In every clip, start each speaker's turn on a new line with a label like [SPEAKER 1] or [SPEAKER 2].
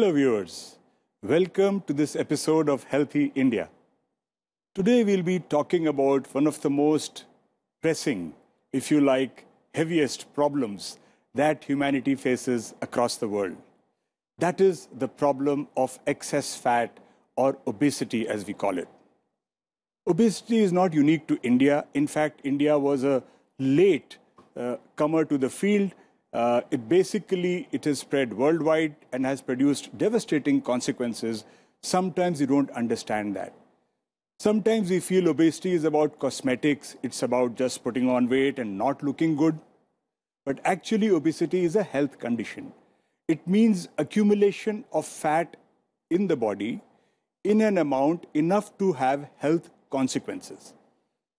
[SPEAKER 1] Hello viewers, welcome to this episode of Healthy India. Today we'll be talking about one of the most pressing, if you like, heaviest problems that humanity faces across the world. That is the problem of excess fat or obesity as we call it. Obesity is not unique to India. In fact, India was a late uh, comer to the field uh, it basically, it has spread worldwide and has produced devastating consequences. Sometimes you don't understand that. Sometimes we feel obesity is about cosmetics. It's about just putting on weight and not looking good. But actually, obesity is a health condition. It means accumulation of fat in the body in an amount enough to have health consequences.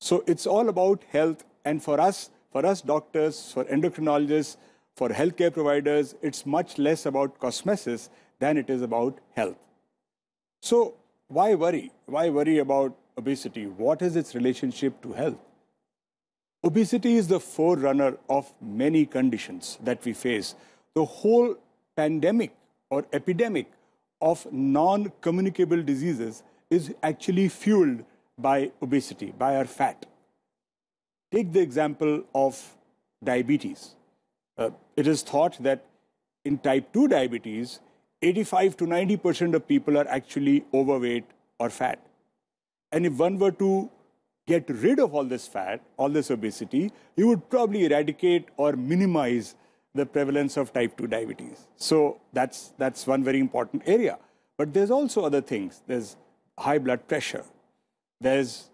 [SPEAKER 1] So it's all about health. And for us, for us doctors, for endocrinologists, for healthcare providers, it's much less about cosmesis than it is about health. So why worry? Why worry about obesity? What is its relationship to health? Obesity is the forerunner of many conditions that we face. The whole pandemic or epidemic of non-communicable diseases is actually fueled by obesity, by our fat. Take the example of diabetes. Uh, it is thought that in type 2 diabetes, 85 to 90% of people are actually overweight or fat. And if one were to get rid of all this fat, all this obesity, you would probably eradicate or minimize the prevalence of type 2 diabetes. So that's, that's one very important area. But there's also other things. There's high blood pressure. There's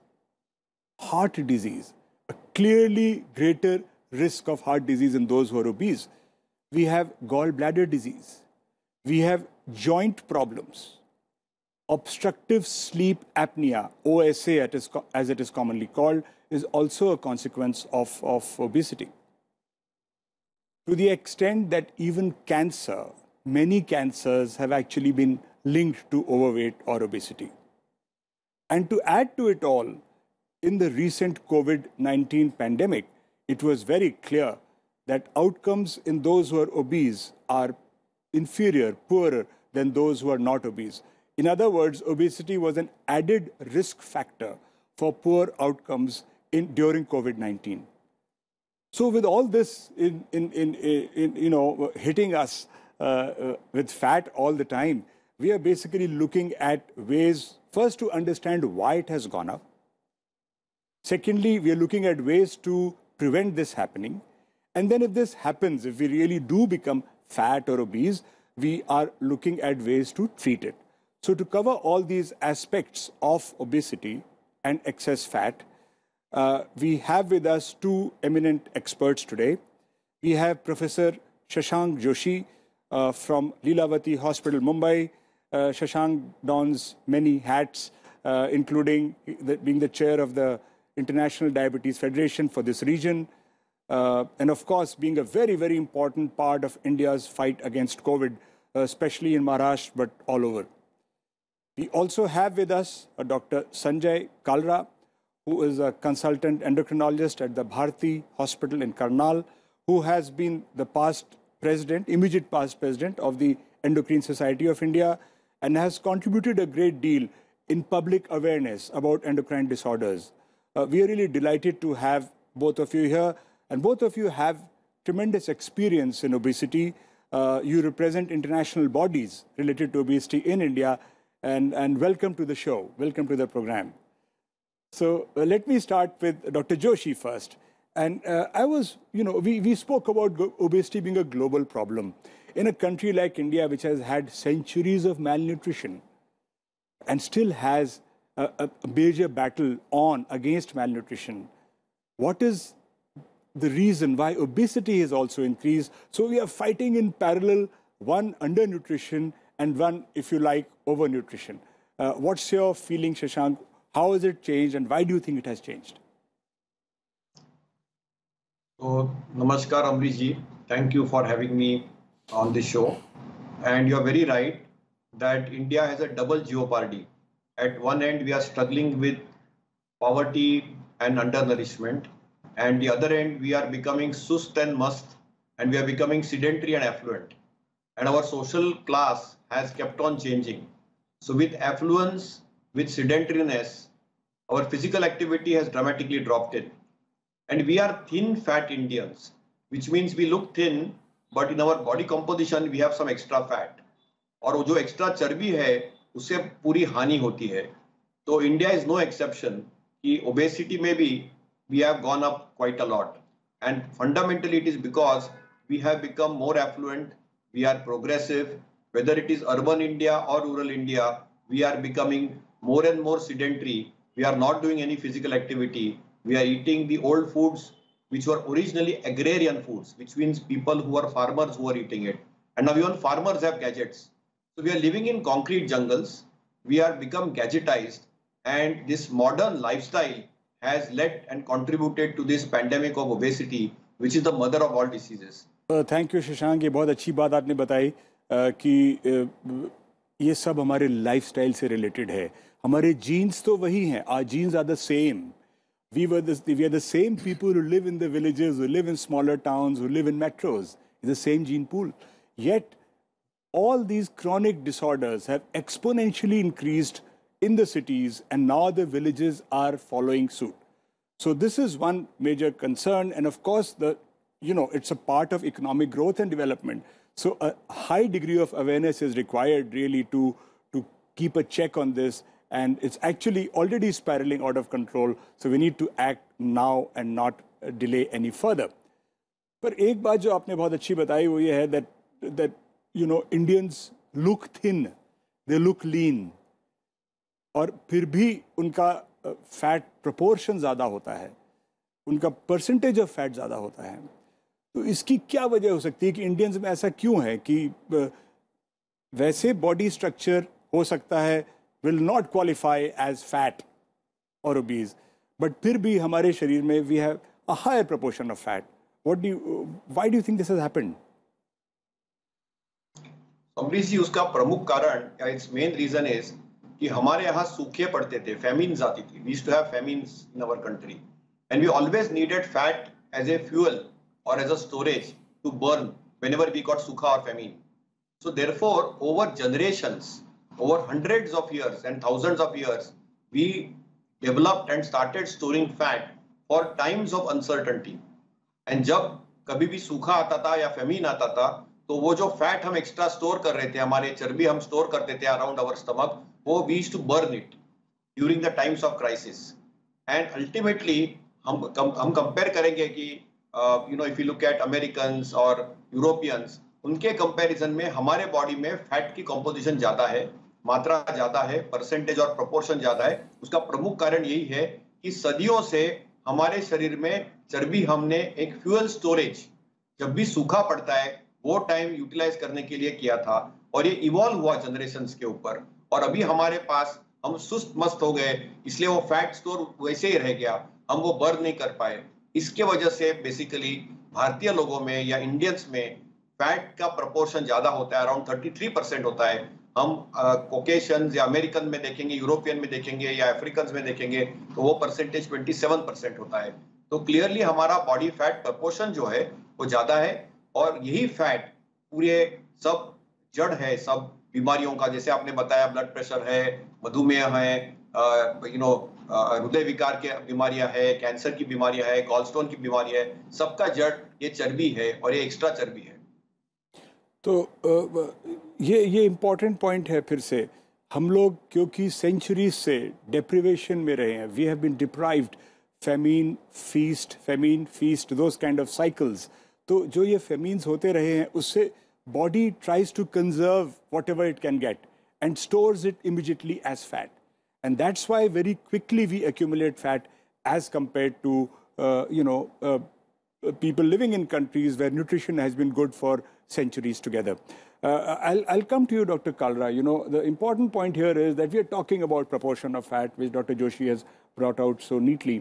[SPEAKER 1] heart disease, a clearly greater risk of heart disease in those who are obese. We have gallbladder disease. We have joint problems. Obstructive sleep apnea, OSA as it is commonly called, is also a consequence of, of obesity. To the extent that even cancer, many cancers have actually been linked to overweight or obesity. And to add to it all, in the recent COVID 19 pandemic, it was very clear that outcomes in those who are obese are inferior, poorer than those who are not obese. In other words, obesity was an added risk factor for poor outcomes in, during COVID-19. So with all this in, in, in, you know, hitting us uh, uh, with fat all the time, we are basically looking at ways first to understand why it has gone up. Secondly, we are looking at ways to prevent this happening. And then if this happens, if we really do become fat or obese, we are looking at ways to treat it. So to cover all these aspects of obesity and excess fat, uh, we have with us two eminent experts today. We have Professor Shashank Joshi uh, from Leelavati Hospital, Mumbai. Uh, Shashank dons many hats, uh, including the, being the chair of the International Diabetes Federation for this region, uh, and of course, being a very, very important part of India's fight against COVID, uh, especially in Maharashtra, but all over. We also have with us uh, Dr. Sanjay Kalra, who is a consultant endocrinologist at the Bharati Hospital in Karnal, who has been the past president, immediate past president of the Endocrine Society of India, and has contributed a great deal in public awareness about endocrine disorders. Uh, we are really delighted to have both of you here, and both of you have tremendous experience in obesity. Uh, you represent international bodies related to obesity in India, and, and welcome to the show, welcome to the program. So uh, let me start with Dr. Joshi first. And uh, I was, you know, we, we spoke about obesity being a global problem in a country like India, which has had centuries of malnutrition and still has a, a major battle on against malnutrition. What is the reason why obesity has also increased? So we are fighting in parallel one undernutrition and one, if you like, overnutrition. Uh, what's your feeling, Shashank? How has it changed and why do you think it has changed?
[SPEAKER 2] So, Namaskar, Amriji. Thank you for having me on the show. And you're very right that India has a double jeopardy at one end we are struggling with poverty and undernourishment and the other end we are becoming sust and must and we are becoming sedentary and affluent and our social class has kept on changing so with affluence with sedentariness our physical activity has dramatically dropped in and we are thin fat indians which means we look thin but in our body composition we have some extra fat और जो extra चर्बी है उससे पूरी हानि होती है तो इंडिया इज नो एक्सेप्शन कि ओबेसिटी में भी we have gone up quite a lot and fundamentally it is because we have become more affluent we are progressive whether it is urban India और rural India we are becoming more and more sedentary we are not doing any physical activity we are eating the old foods which are originally agrarian foods which means people who are farmers who are eating it and now even farmers have gadgets So we are living in concrete jungles. We are become gadgetized and this modern lifestyle has led and contributed to this pandemic of obesity, which is the mother of all diseases.
[SPEAKER 1] Uh, thank you, Shashank. ये बहुत अच्छी बात आपने बताई कि ये सब हमारे लाइफस्टाइल से रिलेटेड है हमारे जीन्स तो वही हैं are genes are the same we were we are the same people who live in the villages who live in smaller towns who live in metros is the same gene pool yet all these chronic disorders have exponentially increased in the cities and now the villages are following suit. So this is one major concern. And of course, the, you know, it's a part of economic growth and development. So a high degree of awareness is required really to, to keep a check on this. And it's actually already spiraling out of control. So we need to act now and not uh, delay any further. पर एक बात जो आपने बहुत अच्छी बताई वो ये that that. You know Indians look thin they look lean और फिर भी उनका फैट प्रपोर्शन ज़्यादा होता है उनका परसेंटेज ऑफ फैट ज़्यादा होता है तो इसकी क्या वजह हो सकती है कि इंडियंस में ऐसा क्यों है कि वैसे बॉडी स्ट्रक्चर हो सकता है will not qualify as fat और ओबीज बट फिर भी हमारे शरीर में we have a higher proportion of fat what do why do think this has happened Amrish
[SPEAKER 2] ji उसका प्रमुख कारण या इट्स मेन रीजन इज कि हमारे यहाँ सूखे पड़ते थे फेमिन्स आती थी we too have famines in our country and we always needed fat as a fuel और as a storage to burn whenever we got sukha or famine so therefore over generations over hundreds of years and thousands of years we developed and started storing fat for times of uncertainty and jab कभी भी सूखा आता था या famine आता था तो वो जो फैट हम एक्स्ट्रा स्टोर कर रहे थे हमारे चर्बी हम स्टोर करते थे अराउंड अवर स्टमक वो वीज to burn it during the times of crisis and ultimately हम हम कंपेयर करेंगे कि you know if you look at American और यूरोपियंस उनके कंपैरिजन में हमारे बॉडी में फैट की कंपोजिशन ज्यादा है मात्रा ज्यादा है परसेंटेज और प्रोपोर्शन ज्यादा है उसका प्रमुख कारण यही है कि सदियों से हमारे शरीर में चर्बी हमने एक फ्यूअल स्टोरेज जब भी सूखा पड़ता है वो टाइम यूटिलाइज करने के लिए किया था और ये इवॉल्व हुआ जनरेशन के ऊपर और अभी हमारे पास हम सुस्त मस्त हो गए इसलिए वो फैट स्टोर वैसे ही रह गया हम वो बर्न नहीं कर पाए इसके वजह से बेसिकली भारतीय लोगों में या इंडियंस में फैट का प्रपोर्शन ज्यादा होता है अराउंड थ्री परसेंट होता है हम कोकेशन या अमेरिकन में देखेंगे यूरोपियन में देखेंगे या अफ्रीकन में देखेंगे तो वो परसेंटेज 27 परसेंट होता है तो क्लियरली हमारा बॉडी फैट प्रपोर्शन जो है वो ज्यादा है और यही फैट पूरे सब जड़ है सब बीमारियों का जैसे आपने बताया ब्लड प्रेशर है मधुमेह है यू नो हृदय विकार के बीमारियां है कैंसर की बीमारियां है गॉलस्टोन की बीमारी है सबका जड़ ये चर्बी है और ये एक्स्ट्रा चर्बी है
[SPEAKER 1] तो ये ये इम्पोर्टेंट पॉइंट है फिर से हम लोग क्योंकि सेंचुरी से डिप्रिवेशन में रहे हैं we have been deprived famine feast famine feast those kind of cycles So, जो ये फेमीन्स होते रहे हैं उससे body tries to conserve whatever it can and stores it immediately as fat. And that's why very quickly we accumulate fat as compared to, uh, you know, uh, uh, people living in countries where nutrition has been good for centuries together. I'll, I'll come to you, Dr. Kalra. You know, the important point here is that we are talking about proportion of fat, which Dr. Joshi has brought out so neatly.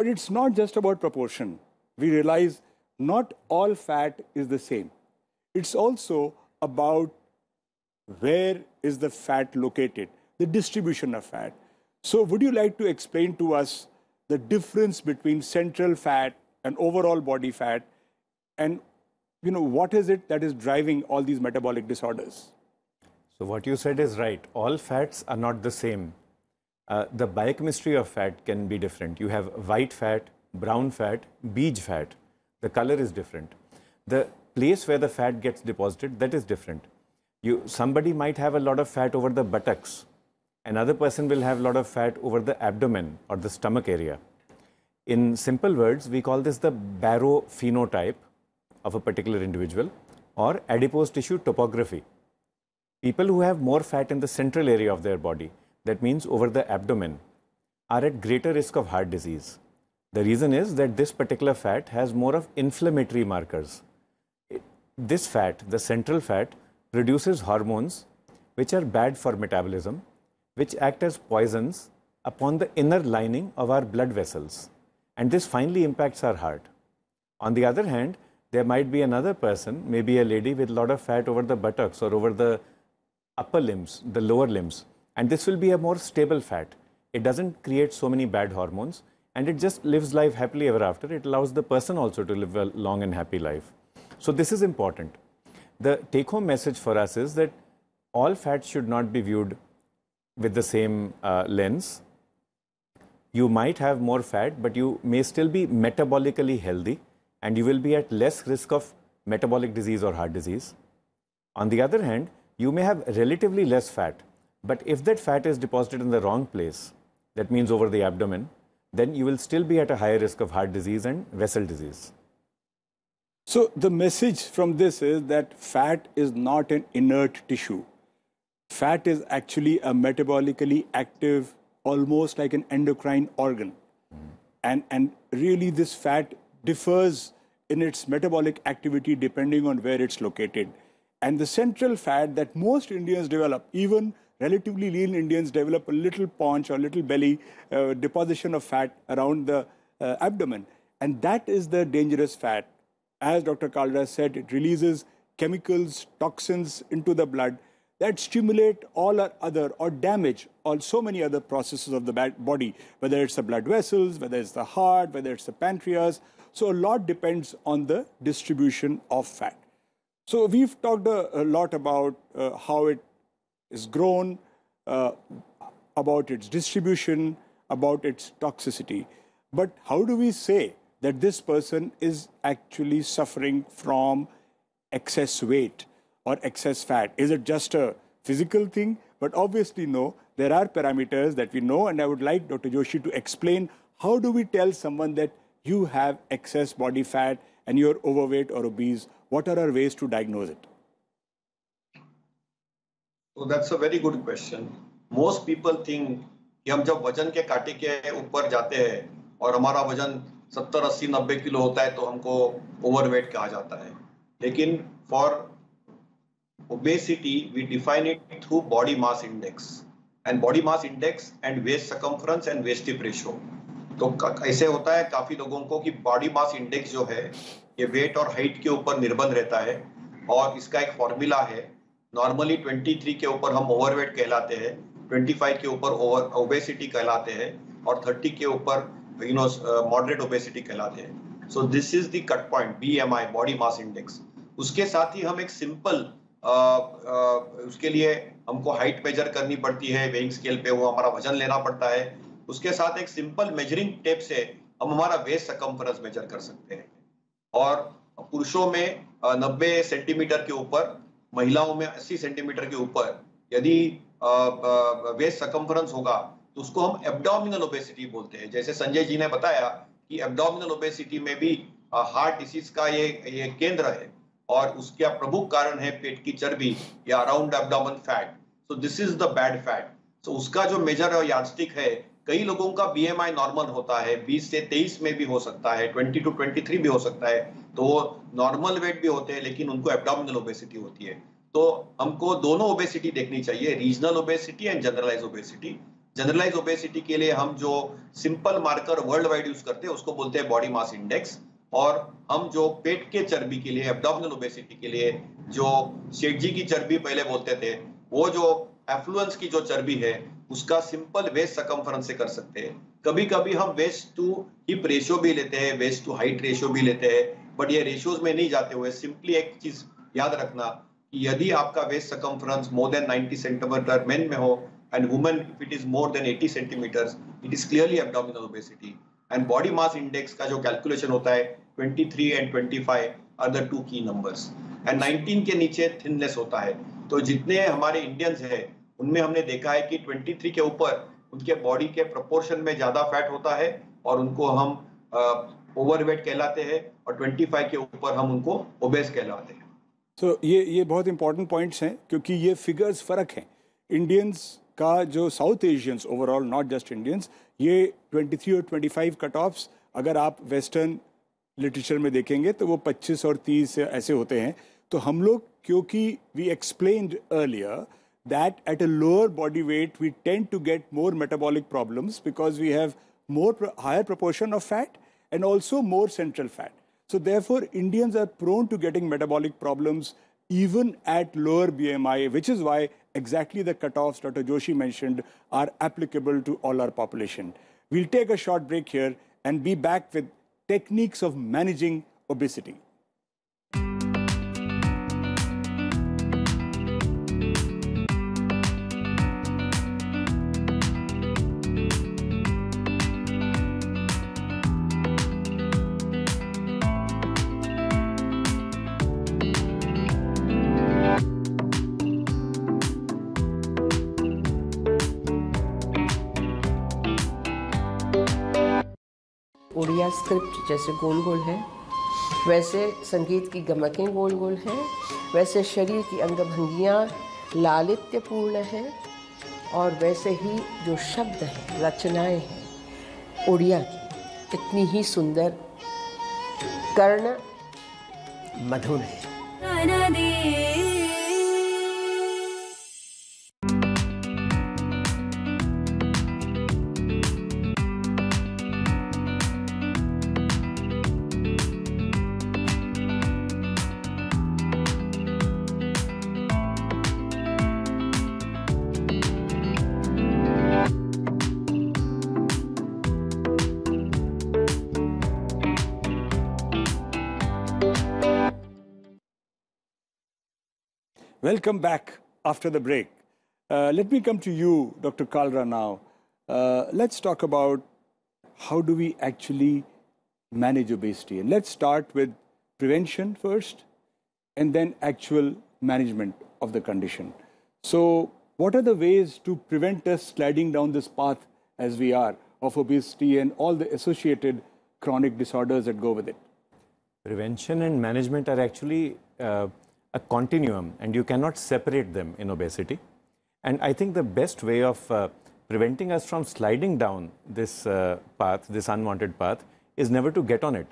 [SPEAKER 1] But it's not just about proportion. We realize not all fat is the same. It's also about where is the fat located, the distribution of fat. So would you like to explain to us the difference between central fat and overall body fat and you know what is it that is driving all these metabolic disorders?
[SPEAKER 3] So what you said is right. All fats are not the same. Uh, the biochemistry of fat can be different. You have white fat, brown fat, beige fat. The color is different. The place where the fat gets deposited, that is different. You, somebody might have a lot of fat over the buttocks. Another person will have a lot of fat over the abdomen or the stomach area. In simple words, we call this the phenotype of a particular individual or adipose tissue topography. People who have more fat in the central area of their body, that means over the abdomen, are at greater risk of heart disease. The reason is that this particular fat has more of inflammatory markers. This fat, the central fat, produces hormones which are bad for metabolism, which act as poisons upon the inner lining of our blood vessels. And this finally impacts our heart. On the other hand, there might be another person, maybe a lady with a lot of fat over the buttocks or over the upper limbs, the lower limbs. And this will be a more stable fat. It doesn't create so many bad hormones and it just lives life happily ever after. It allows the person also to live a long and happy life. So this is important. The take home message for us is that all fats should not be viewed with the same uh, lens. You might have more fat, but you may still be metabolically healthy and you will be at less risk of metabolic disease or heart disease. On the other hand, you may have relatively less fat, but if that fat is deposited in the wrong place, that means over the abdomen, then you will still be at a higher risk of heart disease and vessel disease.
[SPEAKER 1] So the message from this is that fat is not an inert tissue. Fat is actually a metabolically active, almost like an endocrine organ. And, and really this fat differs in its metabolic activity depending on where it's located. And the central fat that most Indians develop, even relatively lean Indians develop a little paunch or little belly uh, deposition of fat around the uh, abdomen. And that is the dangerous fat. As Dr. Kalra said, it releases chemicals, toxins into the blood that stimulate all our other or damage all so many other processes of the body, whether it's the blood vessels, whether it's the heart, whether it's the pancreas. So a lot depends on the distribution of fat. So we've talked a, a lot about uh, how it is grown, uh, about its distribution, about its toxicity. But how do we say that this person is actually suffering from excess weight or excess fat? Is it just a physical thing? But obviously, no. There are parameters that we know, and I would like Dr. Joshi to explain how do we tell someone that you have excess body fat and you're overweight or obese? What are our ways to diagnose it?
[SPEAKER 2] तो that's a very good question most people think कि हम जब वजन के काटे के ऊपर जाते हैं और हमारा वजन सत्तर अस्सी नब्बे किलो होता है तो हमको ओवरवेट कहा जाता है लेकिन for obesity we define it through body mass index and body mass index and waist circumference and waist tip तो ऐसे होता है काफी लोगों को कि बॉडी मास इंडेक्स जो है ये वेट और हाइट के ऊपर निर्भर रहता है और इसका एक फॉर्मूला है नॉर्मली 23 के ऊपर हम ओवरवेट कहलाते हैं 25 के ऊपर ओवर ओबेसिटी कहलाते हैं और 30 के ऊपर यू नो मॉडरेट ओबेसिटी कहलाते हैं so this is the cut point BMI body mass index उसके साथ ही हम एक सिंपल उसके लिए हमको हाइट मेजर करनी पड़ती है वेइंग स्केल पे वो हमारा वजन लेना पड़ता है उसके साथ एक सिंपल मेजरिंग टेप से हम हमारा वेस्ट सकम्फरेंस मेजर कर सकते हैं और पुरुषों में 90 सेंटीमीटर के ऊपर महिलाओं में 80 सेंटीमीटर के ऊपर यदि वेस्ट सकम्फरेंस होगा तो उसको हम एब्डोमिनल ओबेसिटी बोलते हैं जैसे संजय जी ने बताया कि एब्डोमिनल ओबेसिटी में भी हार्ट डिसीज का ये ये केंद्र है और उसका प्रमुख कारण है पेट की चर्बी या around abdomen fat so this is the bad fat so उसका जो मेजर यादस्टिक है कई लोगों का बीएमआई नॉर्मल होता है 20 से 23 में भी हो सकता है 20 टू 23 भी हो सकता है तो नॉर्मल वेट भी होते हैं लेकिन उनको एबडामिनल ओबेसिटी होती है तो हमको दोनों ओबेसिटी देखनी चाहिए regional obesity and generalize obesity generalize obesity के लिए हम जो simple marker world wide use करते हैं उसको बोलते हैं बॉडी मास इंडेक्स और हम जो पेट के चर्बी के लिए एबडामिनल ओबेसिटी के लिए जो जी की चर्बी पहले बोलते थे वो जो एफ्लुएंस की जो चर्बी है उसका सिंपल वेस्ट सकम्फ्रेंस से कर सकते हैं कभी कभी हम वेस्ट टू हिप रेशियो भी लेते हैं वेस्ट टू हाइट रेशियो भी लेते हैं बट ये रेशियोज में नहीं जाते हुए सिंपली एक चीज याद रखना कि यदि आपका waist circumference more than 90 centimetre men में हो and women if it is more than 80 centimetre it is clearly abdominal obesity and body mass index का जो कैलकुलेशन होता है 23 and 25 are the two key numbers and 19 के नीचे thinness होता है तो जितने हमारे इंडियंस हैं उनमें हमने देखा है कि 23 के ऊपर उनके बॉडी के प्रपोर्शन में ज़्यादा फैट होता है और उनको हम ओवरवेट कहलाते हैं और 25 के ऊपर हम उनको ओबेस कहलाते
[SPEAKER 1] हैं तो so, ये ये बहुत इंपॉर्टेंट पॉइंट्स हैं क्योंकि ये फिगर्स फ़र्क हैं इंडियंस का जो South Asians overall not just Indians ये 23 और 25 कट ऑफ्स अगर आप वेस्टर्न लिटरेचर में देखेंगे तो वो 25 और 30 ऐसे होते हैं तो हम लोग क्योंकि we explain earlier that at a lower body weight, we tend to get more metabolic problems because we have more higher proportion of fat and also more central fat. So therefore, Indians are prone to getting metabolic problems even at lower BMI, which is why exactly the cutoffs Dr. Joshi mentioned are applicable to all our population. We'll take a short break here and be back with techniques of managing obesity. Odia script जैसे गोल गोल है वैसे संगीत की गमकें गोल गोल हैं वैसे शरीर की अंग भंगियाँ
[SPEAKER 2] लालित्यपूर्ण हैं
[SPEAKER 1] और वैसे ही जो शब्द हैं रचनाएं हैं उड़िया की इतनी ही सुंदर कर्ण मधुर है Welcome back after the break. Uh, let me come to you, Dr. Kalra, now. Uh, let's talk about how do we actually manage obesity. And let's start with prevention first and then actual management of the condition. So, what are the ways to prevent us sliding down this path as we are of obesity and all the associated chronic disorders that go with it? Prevention
[SPEAKER 3] and management are actually uh, a continuum and you cannot separate them in obesity. And I think the best way of uh, preventing us from sliding down this uh, path, this unwanted path, is never to get on it.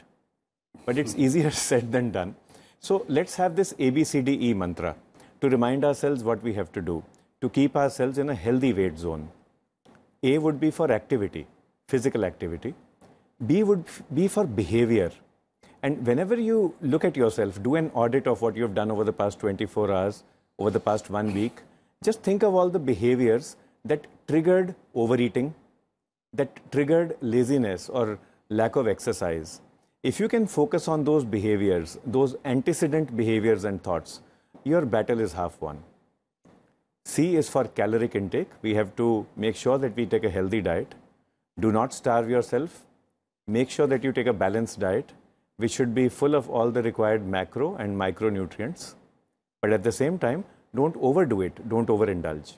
[SPEAKER 3] But it's easier said than done. So let's have this ABCDE mantra to remind ourselves what we have to do to keep ourselves in a healthy weight zone. A would be for activity, physical activity. B would be for behavior, and whenever you look at yourself, do an audit of what you've done over the past 24 hours, over the past one week, just think of all the behaviors that triggered overeating, that triggered laziness or lack of exercise. If you can focus on those behaviors, those antecedent behaviors and thoughts, your battle is half won. C is for caloric intake. We have to make sure that we take a healthy diet. Do not starve yourself. Make sure that you take a balanced diet which should be full of all the required macro and micronutrients. But at the same time, don't overdo it, don't overindulge.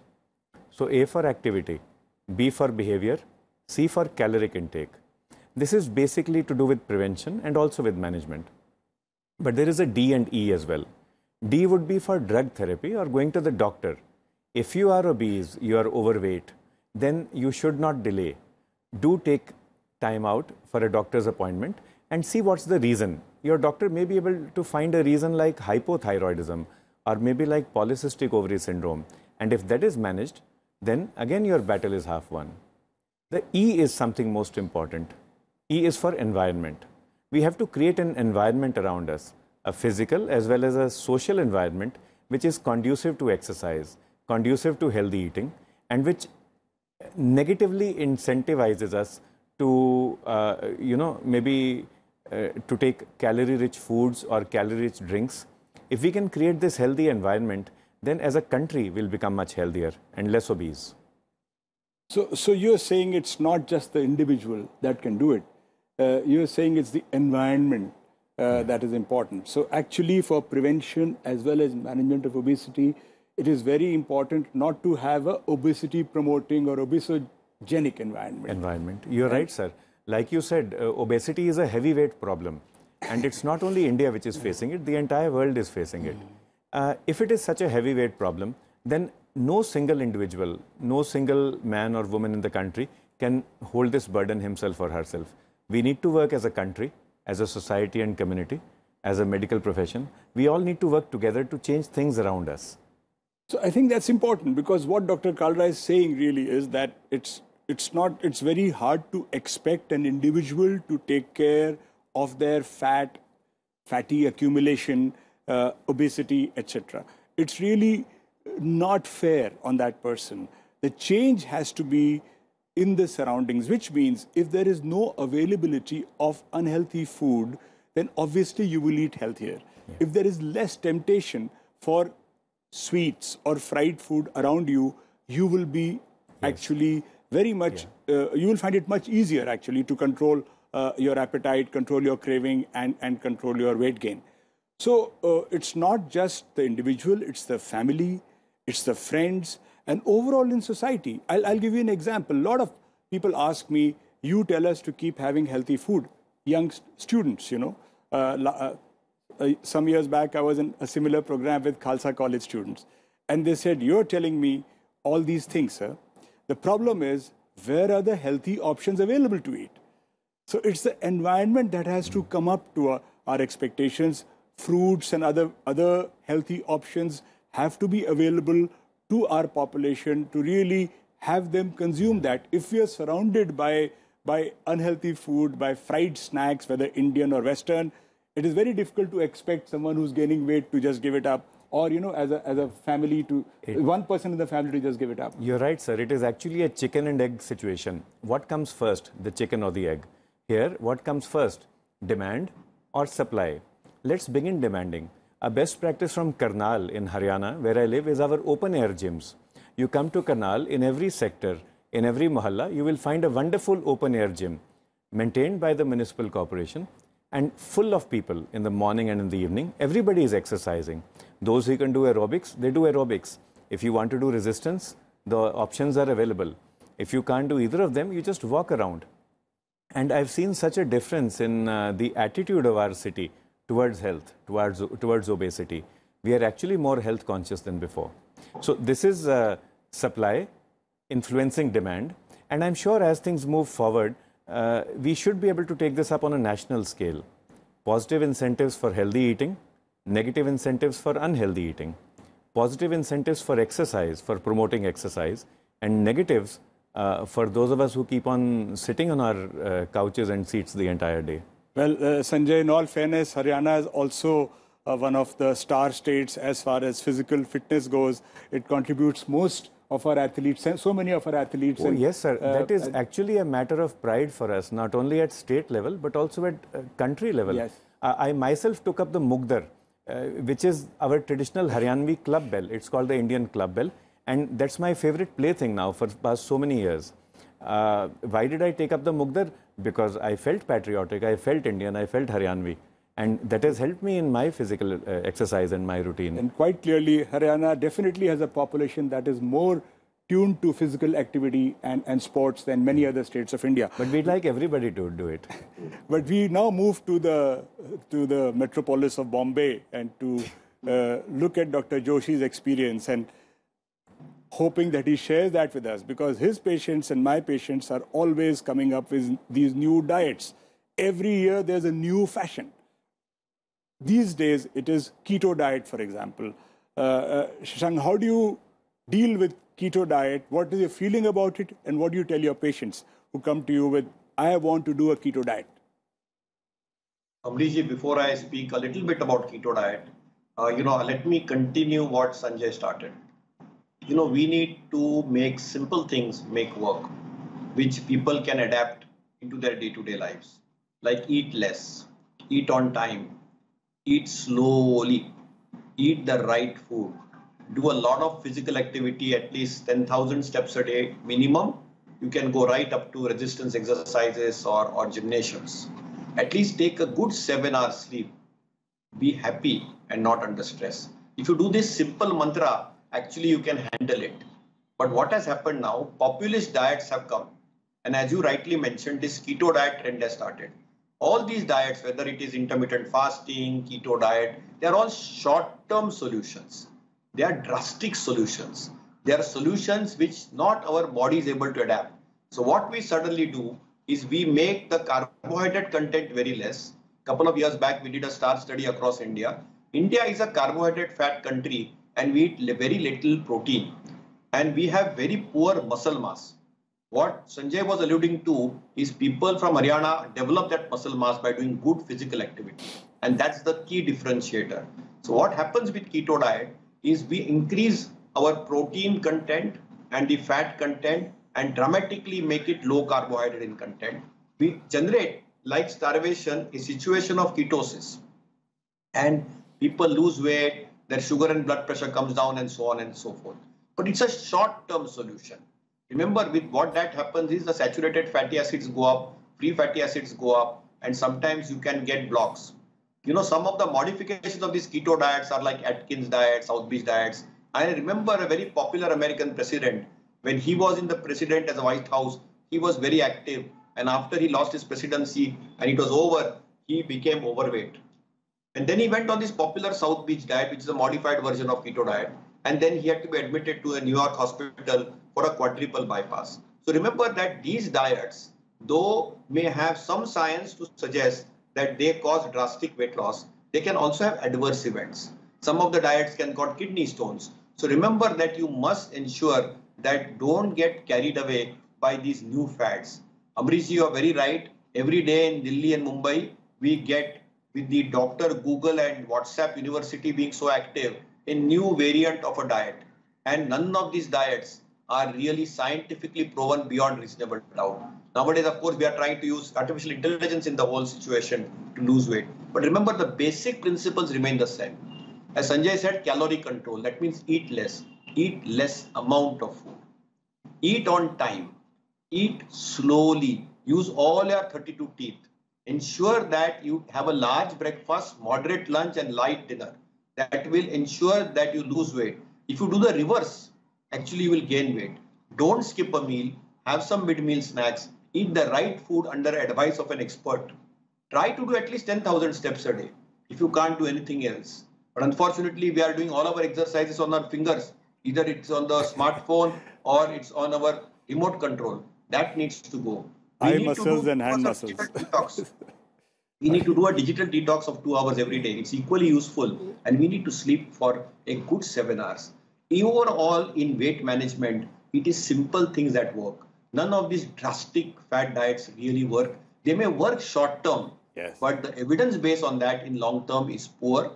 [SPEAKER 3] So A for activity, B for behavior, C for caloric intake. This is basically to do with prevention and also with management. But there is a D and E as well. D would be for drug therapy or going to the doctor. If you are obese, you are overweight, then you should not delay. Do take time out for a doctor's appointment and see what's the reason. Your doctor may be able to find a reason like hypothyroidism or maybe like polycystic ovary syndrome. And if that is managed, then again your battle is half won. The E is something most important. E is for environment. We have to create an environment around us, a physical as well as a social environment which is conducive to exercise, conducive to healthy eating, and which negatively incentivizes us to, uh, you know, maybe uh, to take calorie rich foods or calorie rich drinks. If we can create this healthy environment, then as a country, we'll become much healthier and less obese.
[SPEAKER 1] So, so you're saying it's not just the individual that can do it. Uh, you're saying it's the environment uh, that is important. So actually for prevention as well as management of obesity, it is very important not to have a obesity promoting or obesogenic environment.
[SPEAKER 3] Environment. You're right, right sir like you said, uh, obesity is a heavyweight problem. And it's not only India which is facing it, the entire world is facing it. Uh, if it is such a heavyweight problem, then no single individual, no single man or woman in the country can hold this burden himself or herself. We need to work as a country, as a society and community, as a medical profession. We all need to work together to change things around us.
[SPEAKER 1] So I think that's important because what Dr. Kalra is saying really is that it's it's not it's very hard to expect an individual to take care of their fat fatty accumulation uh, obesity etc it's really not fair on that person the change has to be in the surroundings which means if there is no availability of unhealthy food then obviously you will eat healthier yeah. if there is less temptation for sweets or fried food around you you will be yes. actually very much, yeah. uh, you will find it much easier actually to control uh, your appetite, control your craving, and, and control your weight gain. So uh, it's not just the individual, it's the family, it's the friends, and overall in society. I'll, I'll give you an example. A lot of people ask me, you tell us to keep having healthy food. Young students, you know. Uh, uh, uh, some years back, I was in a similar program with Khalsa College students. And they said, You're telling me all these things, sir the problem is, where are the healthy options available to eat? So it's the environment that has to come up to our, our expectations. Fruits and other, other healthy options have to be available to our population to really have them consume that. If we are surrounded by, by unhealthy food, by fried snacks, whether Indian or Western, it is very difficult to expect someone who's gaining weight to just give it up or you know as a as a family to it, one person in the family to just give it up
[SPEAKER 3] you're right sir it is actually a chicken and egg situation what comes first the chicken or the egg here what comes first demand or supply let's begin demanding a best practice from karnal in haryana where i live is our open air gyms you come to karnal in every sector in every mohalla you will find a wonderful open air gym maintained by the municipal corporation and full of people in the morning and in the evening. Everybody is exercising. Those who can do aerobics, they do aerobics. If you want to do resistance, the options are available. If you can't do either of them, you just walk around. And I've seen such a difference in uh, the attitude of our city towards health, towards, towards obesity. We are actually more health conscious than before. So this is uh, supply influencing demand. And I'm sure as things move forward, uh, we should be able to take this up on a national scale. Positive incentives for healthy eating, negative incentives for unhealthy eating, positive incentives for exercise, for promoting exercise, and negatives uh, for those of us who keep on sitting on our uh, couches and seats the entire day?
[SPEAKER 1] Well, uh, Sanjay, in all fairness, Haryana is also uh, one of the star states as far as physical fitness goes. It contributes most of our athletes, so many of our athletes. Oh, and, yes, sir. Uh, that is
[SPEAKER 3] actually a matter of pride for us, not only at state level, but also at uh, country level. Yes. Uh, I myself took up the Mugdar, uh, which is our traditional Haryanvi club bell. It's called the Indian club bell. And that's my favorite plaything now for past so many years. Uh, why did I take up the Mugdar? Because I felt patriotic, I felt Indian, I felt Haryanvi and that has helped me in my physical uh, exercise and my routine.
[SPEAKER 1] And quite clearly, Haryana definitely has a population that is more tuned to physical activity and, and sports than many other states of India. But we'd like everybody to do it. but we now move to the, to the metropolis of Bombay and to uh, look at Dr. Joshi's experience and hoping that he shares that with us because his patients and my patients are always coming up with these new diets. Every year there's a new fashion these days, it is keto diet, for example. Uh, uh, Shashank, how do you deal with keto diet? What is your feeling about it? And what do you tell your patients who come to you with, I want to do a keto diet? Amriji,
[SPEAKER 2] before I speak a little bit about keto diet, uh, you know, let me continue what Sanjay started. You know, we need to make simple things make work, which people can adapt into their day to -day lives, like eat less, eat on time, eat slowly, eat the right food, do a lot of physical activity, at least 10,000 steps a day minimum. You can go right up to resistance exercises or, or gymnasiums. At least take a good seven hour sleep. Be happy and not under stress. If you do this simple mantra, actually you can handle it. But what has happened now, populist diets have come. And as you rightly mentioned, this keto diet trend has started all these diets, whether it is intermittent fasting, keto diet, they are all short-term solutions. They are drastic solutions. They are solutions which not our body is able to adapt. So what we suddenly do is we make the carbohydrate content very less. Couple of years back, we did a star study across India. India is a carbohydrate fat country and we eat very little protein. And we have very poor muscle mass. What Sanjay was alluding to is people from Haryana develop that muscle mass by doing good physical activity. And that's the key differentiator. So what happens with keto diet is we increase our protein content and the fat content and dramatically make it low carbohydrate in content. We generate, like starvation, a situation of ketosis. And people lose weight, their sugar and blood pressure comes down and so on and so forth. But it's a short-term solution. Remember with what that happens is the saturated fatty acids go up, free fatty acids go up and sometimes you can get blocks. You know some of the modifications of these keto diets are like Atkins diet, South Beach diets. I remember a very popular American president when he was in the president as a White House, he was very active and after he lost his presidency and it was over, he became overweight. And then he went on this popular South Beach diet, which is a modified version of keto diet and then he had to be admitted to a New York hospital for a quadruple bypass. So remember that these diets, though may have some science to suggest that they cause drastic weight loss, they can also have adverse events. Some of the diets can cause kidney stones. So remember that you must ensure that don't get carried away by these new fads. Amrish, you are very right. Every day in Delhi and Mumbai, we get with the doctor, Google and WhatsApp University being so active, a new variant of a diet. And none of these diets are really scientifically proven beyond reasonable doubt. Nowadays, of course, we are trying to use artificial intelligence in the whole situation to lose weight. But remember, the basic principles remain the same. As Sanjay said, calorie control. That means eat less. Eat less amount of food. Eat on time. Eat slowly. Use all your 32 teeth. Ensure that you have a large breakfast, moderate lunch, and light dinner that will ensure that you lose weight. If you do the reverse, actually you will gain weight. Don't skip a meal, have some mid-meal snacks, eat the right food under advice of an expert. Try to do at least 10,000 steps a day if you can't do anything else. But unfortunately, we are doing all our exercises on our fingers. Either it's on the smartphone or it's on our remote control. That needs to go. We Eye muscles and hand muscles. we need to do a digital detox of two hours every day. It's equally useful, mm-hmm. and we need to sleep for a good seven hours. Overall, in weight management, it is simple things that work. None of these drastic fat diets really work. They may work short term, yes. but the evidence base on that in long term is poor.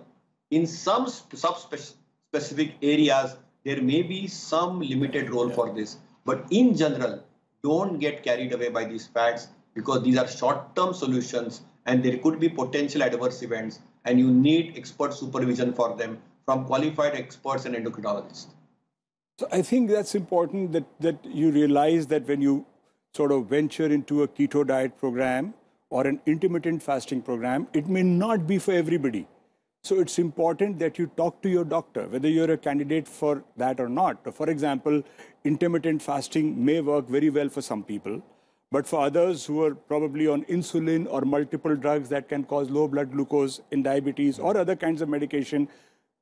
[SPEAKER 2] In some sub-specific areas, there may be some limited role yeah. for this. But in general, don't get carried away by these fads because these are short term solutions and there could be potential adverse events and you need expert supervision for them from qualified experts and endocrinologists.
[SPEAKER 1] So I think that's important that, that you realize that when you sort of venture into a keto diet program or an intermittent fasting program, it may not be for everybody. So it's important that you talk to your doctor, whether you're a candidate for that or not. For example, intermittent fasting may work very well for some people. But for others who are probably on insulin or multiple drugs that can cause low blood glucose in diabetes or other kinds of medication,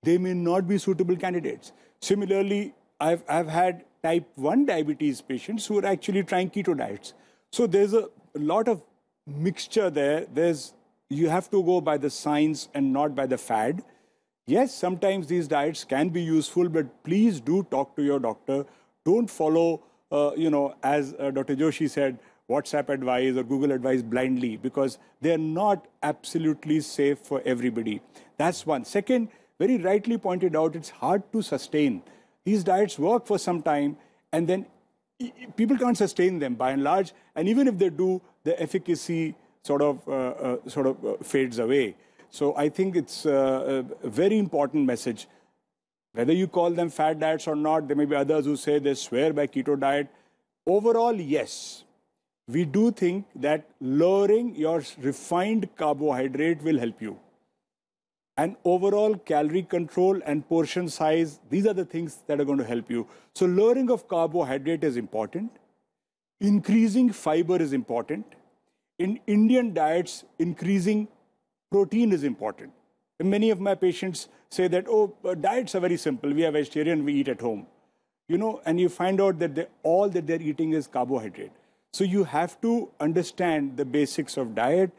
[SPEAKER 1] they may not be suitable candidates. Similarly, I've, I've had type 1 diabetes patients who are actually trying keto diets. So there's a lot of mixture there. There's you have to go by the science and not by the fad. Yes, sometimes these diets can be useful, but please do talk to your doctor. Don't follow, uh, you know, as uh, Dr. Joshi said, WhatsApp advice or Google advice blindly because they're not absolutely safe for everybody. That's one. Second, very rightly pointed out, it's hard to sustain. These diets work for some time and then people can't sustain them by and large. And even if they do, the efficacy sort of, uh, uh, sort of uh, fades away. So I think it's uh, a very important message. Whether you call them fat diets or not, there may be others who say they swear by keto diet. Overall, yes, we do think that lowering your refined carbohydrate will help you. And overall calorie control and portion size, these are the things that are going to help you. So lowering of carbohydrate is important. Increasing fiber is important. In Indian diets, increasing protein is important. And many of my patients say that, oh, uh, diets are very simple. We are vegetarian, we eat at home. You know, and you find out that they, all that they're eating is carbohydrate. So you have to understand the basics of diet,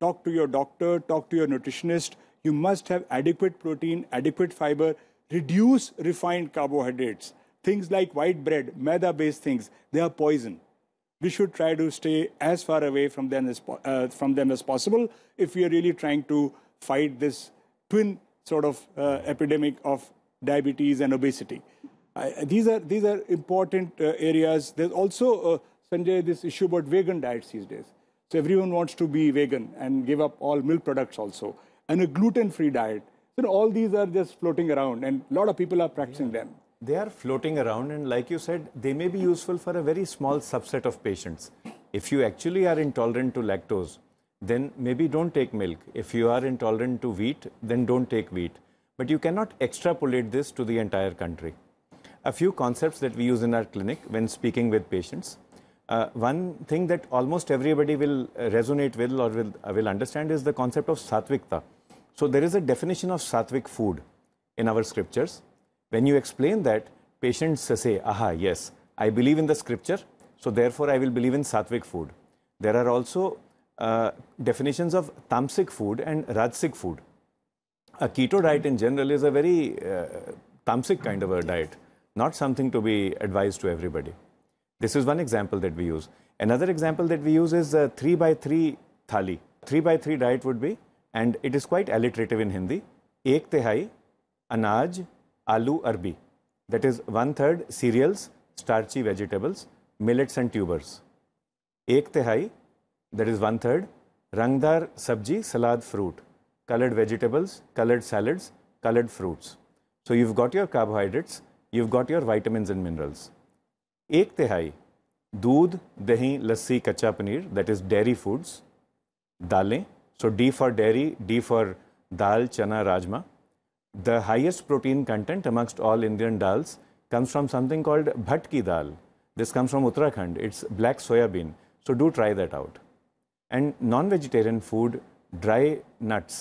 [SPEAKER 1] talk to your doctor, talk to your nutritionist. You must have adequate protein, adequate fiber, reduce refined carbohydrates. Things like white bread, maida based things, they are poison. We should try to stay as far away from them as, uh, from them as possible if we are really trying to fight this twin sort of uh, epidemic of diabetes and obesity. these are these are important uh, areas. There's also uh, Sanjay, this issue about vegan diets these days. So everyone wants to be vegan and give up all milk products also, and a gluten-free diet. So all these are just floating around, and a lot of people are practicing yeah. them. They are floating around, and like
[SPEAKER 3] you said, they may be useful for a very small subset of patients. If you actually are intolerant to lactose, then maybe don't take milk. If you are intolerant to wheat, then don't take wheat. But you cannot extrapolate this to the entire country. A few concepts that we use in our clinic when speaking with patients uh, one thing that almost everybody will uh, resonate with or will, uh, will understand is the concept of sattvikta. So there is a definition of sattvic food in our scriptures. When you explain that, patients say, aha, yes, I believe in the scripture, so therefore I will believe in sattvic food. There are also uh, definitions of tamasic food and rajasic food. A keto diet in general is a very uh, tamasic kind of a diet, not something to be advised to everybody. This is one example that we use. Another example that we use is a uh, 3 by 3 thali. 3 by 3 diet would be, and it is quite alliterative in Hindi, ek tehai anaj alu arbi. That is one third cereals, starchy vegetables, millets and tubers. Ek tehai, that is one third, rangdar sabji, salad, fruit, colored vegetables, colored salads, colored fruits. So you've got your carbohydrates, you've got your vitamins and minerals. एक तिहाई दूध दही लस्सी कच्चा paneer that is dairy foods दालें so D for dairy D for dal chana rajma the highest protein content amongst all Indian dals comes from something called bhat dal this comes from Uttarakhand it's black soya bean so do try that out and non-vegetarian food dry nuts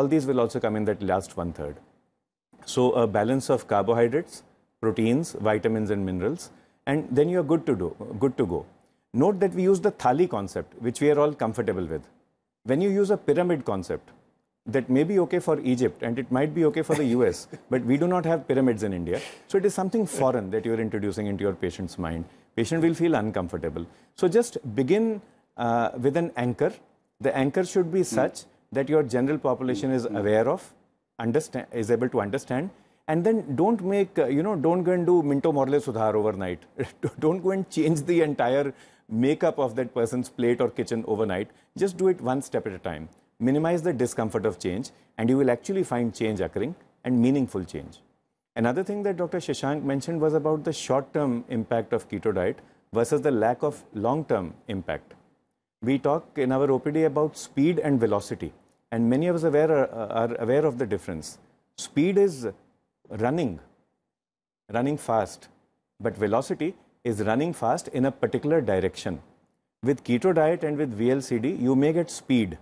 [SPEAKER 3] all these will also come in that last one third so a balance of carbohydrates proteins vitamins and minerals and then you're good to do, good to go. Note that we use the thali concept, which we are all comfortable with. When you use a pyramid concept, that may be okay for Egypt and it might be okay for the US, but we do not have pyramids in India. So it is something foreign that you're introducing into your patient's mind. Patient will feel uncomfortable. So just begin uh, with an anchor. The anchor should be such that your general population is aware of, understand, is able to understand, and then don't make uh, you know don't go and do minto morle sudhar overnight don't go and change the entire makeup of that person's plate or kitchen overnight just do it one step at a time minimize the discomfort of change and you will actually find change occurring and meaningful change another thing that dr shashank mentioned was about the short term impact of keto diet versus the lack of long term impact we talk in our opd about speed and velocity and many of us are aware, uh, are aware of the difference speed is running, running fast, but velocity is running fast in a particular direction. With keto diet and with VLCD, you may get speed,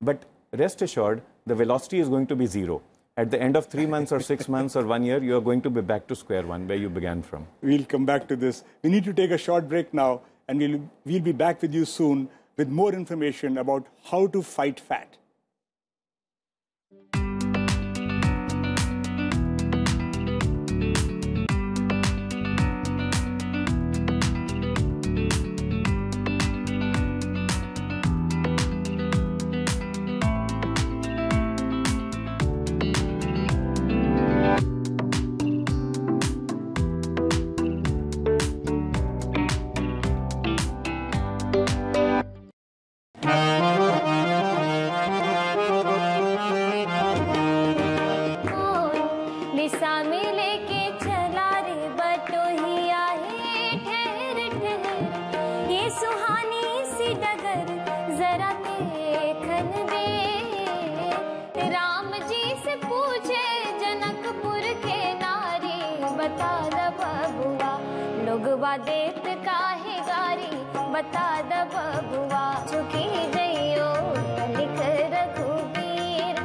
[SPEAKER 3] but rest assured, the velocity is going to be zero. At the end of three months or six months or one year, you are going to be back to square one where you began from.
[SPEAKER 1] We'll come back to this. We need to take a short break now, and we'll, we'll be back with you soon with more information about how to fight fat.
[SPEAKER 3] बता द बबुआ लोगवा देत काहे गारी बता द बबुआ चुकी जइयो लिख रघुबीर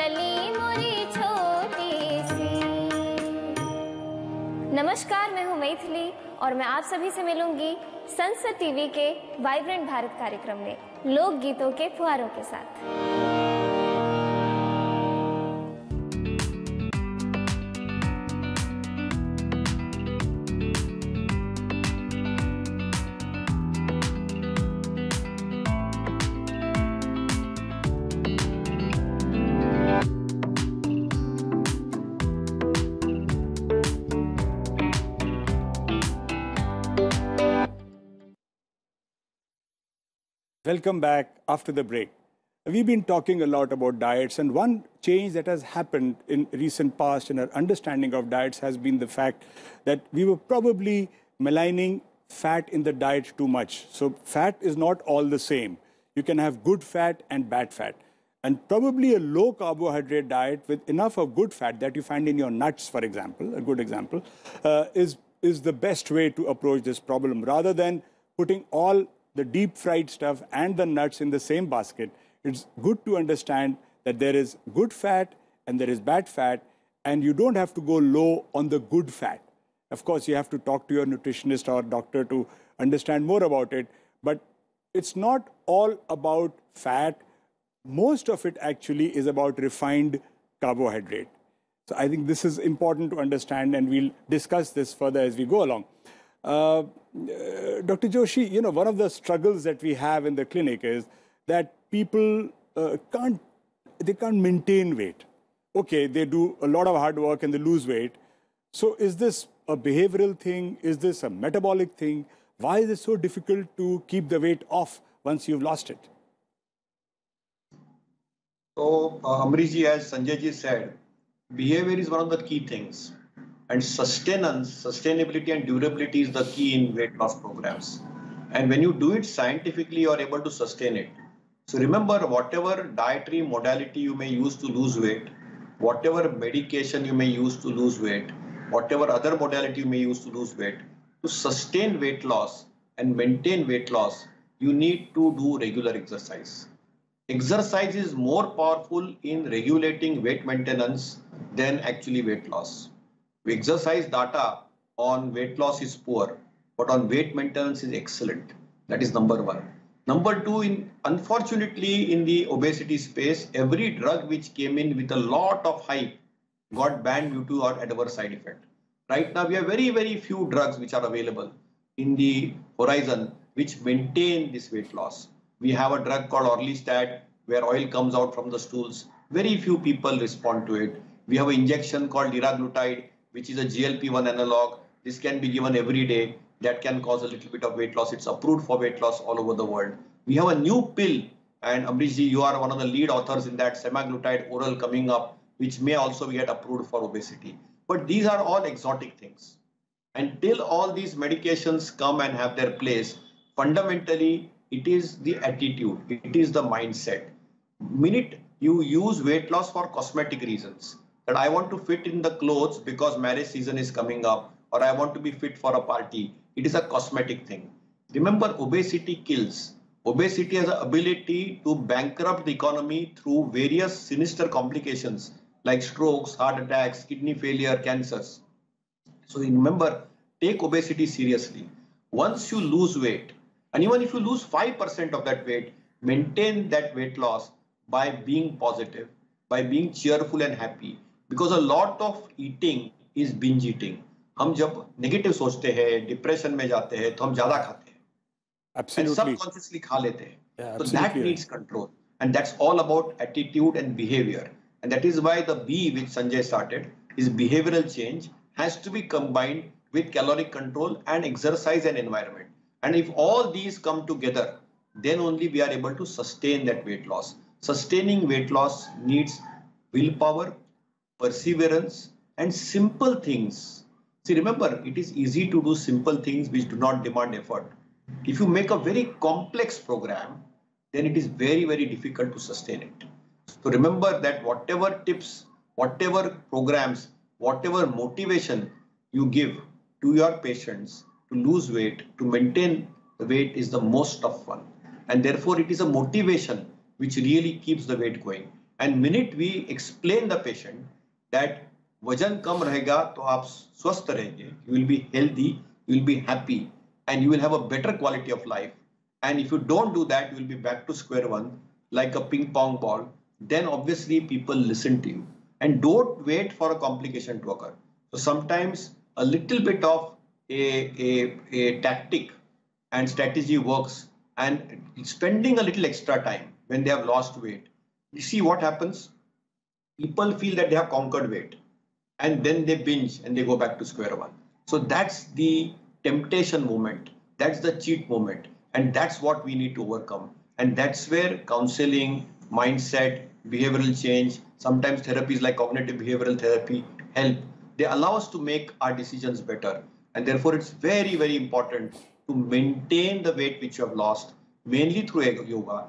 [SPEAKER 3] लली मोरी छोटी सी नमस्कार मैं हूँ मैथिली और मैं आप सभी से मिलूंगी संसद टीवी के वाइब्रेंट भारत कार्यक्रम में
[SPEAKER 1] लोक गीतों के फुहारों के साथ Welcome back after the break. We've been talking a lot about diets, and one change that has happened in recent past in our understanding of diets has been the fact that we were probably maligning fat in the diet too much. So fat is not all the same. You can have good fat and bad fat. And probably a low carbohydrate diet with enough of good fat that you find in your nuts, for example, a good example, uh, is, is the best way to approach this problem rather than putting all the deep fried stuff and the nuts in the same basket, it's good to understand that there is good fat and there is bad fat, and you don't have to go low on the good fat. Of course, you have to talk to your nutritionist or doctor to understand more about it, but it's not all about fat. Most of it actually is about refined carbohydrate. So I think this is important to understand, and we'll discuss this further as we go along. Uh, Dr. Joshi, you know, one of the struggles that we have in the clinic is that people uh, can't they can't maintain weight. Okay, they do a lot of hard work and they lose weight. So is this a behavioral thing? Is this a metabolic thing? Why is it so difficult to keep the weight off once you've lost it?
[SPEAKER 2] So, uh, Amriji, as Sanjay ji said, behavior is one of the key things and sustenance, sustainability and durability is the key in weight loss programs. And when you do it scientifically, you are able to sustain it. So remember, whatever dietary modality you may use to lose weight, whatever medication you may use to lose weight, whatever other modality you may use to lose weight, to sustain weight loss and maintain weight loss, you need to do regular exercise. Exercise is more powerful in regulating weight maintenance than actually weight loss. Exercise data on weight loss is poor, but on weight maintenance is excellent. That is number one. Number two, in, unfortunately, in the obesity space, every drug which came in with a lot of hype got banned due to adverse side effect. Right now, we have very, very few drugs which are available in the horizon which maintain this weight loss. We have a drug called Orlistat where oil comes out from the stools. Very few people respond to it. We have an injection called liraglutide which is a GLP-1 analog. This can be given every day. That can cause a little bit of weight loss. It's approved for weight loss all over the world. We have a new pill, and Amrishji, you are one of the lead authors in that semaglutide oral coming up, which may also get approved for obesity. But these are all exotic things. Until all these medications come and have their place, fundamentally, it is the attitude, it is the mindset. Minute you use weight loss for cosmetic reasons, that I want to fit in the clothes because marriage season is coming up or I want to be fit for a party. It is a cosmetic thing. Remember, obesity kills. Obesity has the ability to bankrupt the economy through various sinister complications like strokes, heart attacks, kidney failure, cancers. So remember, take obesity seriously. Once you lose weight, and even if you lose 5% of that weight, maintain that weight loss by being positive, by being cheerful and happy, because a lot of eating is binge eating हम जब negative सोचते हैं depression में जाते हैं तो हम ज्यादा खाते हैं सबकॉन्शियसली खा लेते
[SPEAKER 1] हैं तो that needs
[SPEAKER 2] control and that's all about attitude and behaviour and that is why the B which Sanjay started is behavioral change has to be combined with caloric control and exercise and environment and if all these come together then only we are able to sustain that weight loss sustaining weight loss needs willpower perseverance, and simple things. See, remember, it is easy to do simple things which do not demand effort. If you make a very complex program, then it is very, very difficult to sustain it. So remember that whatever tips, whatever programs, whatever motivation you give to your patients to lose weight, to maintain the weight is the most tough one. And therefore, it is a motivation which really keeps the weight going. And minute we explain the patient that वजन कम रहेगा तो आप स्वस्थ रहेंगे you will you will you will be happy and you will have a better quality and if you don't do that you will be back to square one like a ping pong ball then obviously people listen to you and don't wait for a complication to occur so sometimes a little bit of a, a, a tactic and strategy works and spending a little extra time when they have lost weight you see what happens people feel that they have conquered weight and then they binge and they go back to square one. So that's the temptation moment. That's the cheat moment. And that's what we need to overcome. And that's where counseling, mindset, behavioral change, sometimes therapies like cognitive behavioral therapy help. They allow us to make our decisions better. And therefore, it's very, very important to maintain the weight which you have lost, mainly through yoga,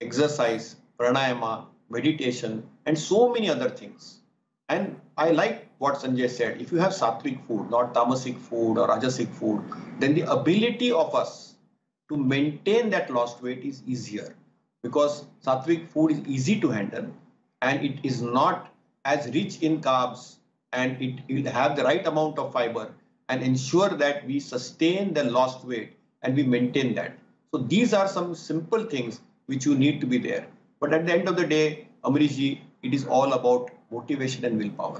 [SPEAKER 2] exercise, pranayama, meditation, and so many other things. And I like what Sanjay said. If you have sattvic food, not tamasic food or rajasic food, then the ability of us to maintain that lost weight is easier because sattvic food is easy to handle and it is not as rich in carbs and it will have the right amount of fiber and ensure that we sustain the lost weight and we maintain that. So these are some simple things which you need to be there. But at the end of the day, Amriji, it is all about motivation and
[SPEAKER 1] willpower.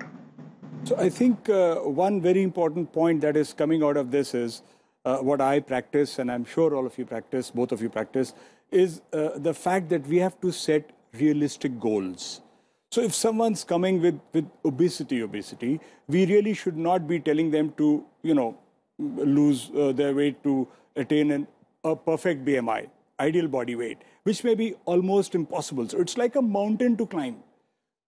[SPEAKER 1] So I think uh, one very important point that is coming out of this is uh, what I practice, and I'm sure all of you practice, both of you practice, is uh, the fact that we have to set realistic goals. So if someone's coming with, with obesity, obesity, we really should not be telling them to, you know, lose uh, their weight to attain an, a perfect BMI, ideal body weight which may be almost impossible. So it's like a mountain to climb.